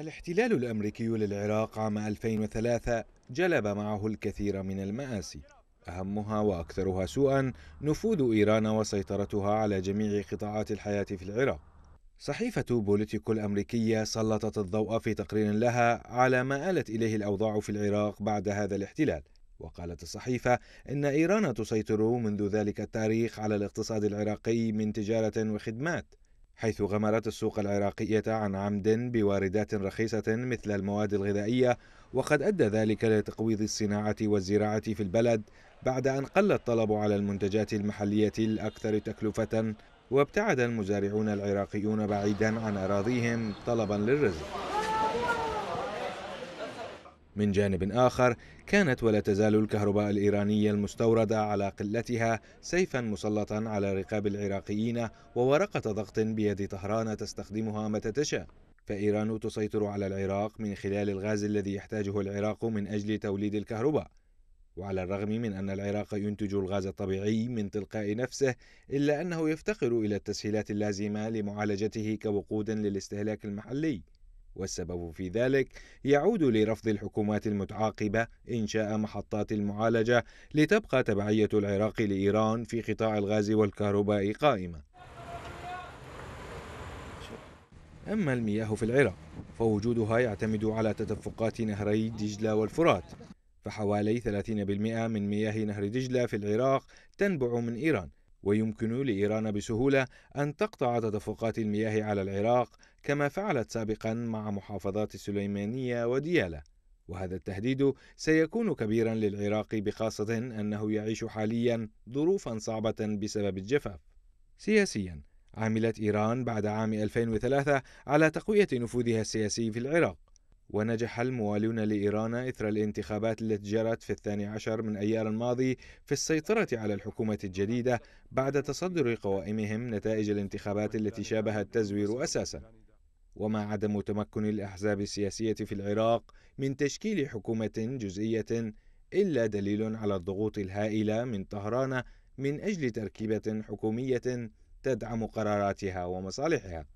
الاحتلال الامريكي للعراق عام 2003 جلب معه الكثير من المآسي اهمها واكثرها سوءا نفوذ ايران وسيطرتها على جميع قطاعات الحياه في العراق صحيفة بوليتيكو الأمريكية سلطت الضوء في تقرير لها على ما آلت إليه الأوضاع في العراق بعد هذا الاحتلال وقالت الصحيفة إن إيران تسيطر منذ ذلك التاريخ على الاقتصاد العراقي من تجارة وخدمات حيث غمرت السوق العراقية عن عمد بواردات رخيصة مثل المواد الغذائية وقد أدى ذلك لتقويض الصناعة والزراعة في البلد بعد أن قل الطلب على المنتجات المحلية الأكثر تكلفة وابتعد المزارعون العراقيون بعيدا عن أراضيهم طلبا للرزق من جانب آخر كانت ولا تزال الكهرباء الإيرانية المستوردة على قلتها سيفا مسلطا على رقاب العراقيين وورقة ضغط بيد طهران تستخدمها متى تشاء فإيران تسيطر على العراق من خلال الغاز الذي يحتاجه العراق من أجل توليد الكهرباء وعلى الرغم من أن العراق ينتج الغاز الطبيعي من تلقاء نفسه إلا أنه يفتقر إلى التسهيلات اللازمة لمعالجته كوقود للاستهلاك المحلي والسبب في ذلك يعود لرفض الحكومات المتعاقبة إنشاء محطات المعالجة لتبقى تبعية العراق لإيران في قطاع الغاز والكهرباء قائمة. أما المياه في العراق فوجودها يعتمد على تدفقات نهري دجلة والفرات فحوالي 30% من مياه نهر دجلة في العراق تنبع من إيران ويمكن لإيران بسهولة أن تقطع تدفقات المياه على العراق كما فعلت سابقا مع محافظات السليمانية وديالة وهذا التهديد سيكون كبيرا للعراق بخاصة أنه يعيش حاليا ظروفا صعبة بسبب الجفاف سياسيا عملت إيران بعد عام 2003 على تقوية نفوذها السياسي في العراق ونجح الموالون لإيران إثر الانتخابات التي جرت في الثاني عشر من أيار الماضي في السيطرة على الحكومة الجديدة بعد تصدر قوائمهم نتائج الانتخابات التي شابه التزوير أساسا ومع عدم تمكن الأحزاب السياسية في العراق من تشكيل حكومة جزئية إلا دليل على الضغوط الهائلة من طهران من أجل تركيبة حكومية تدعم قراراتها ومصالحها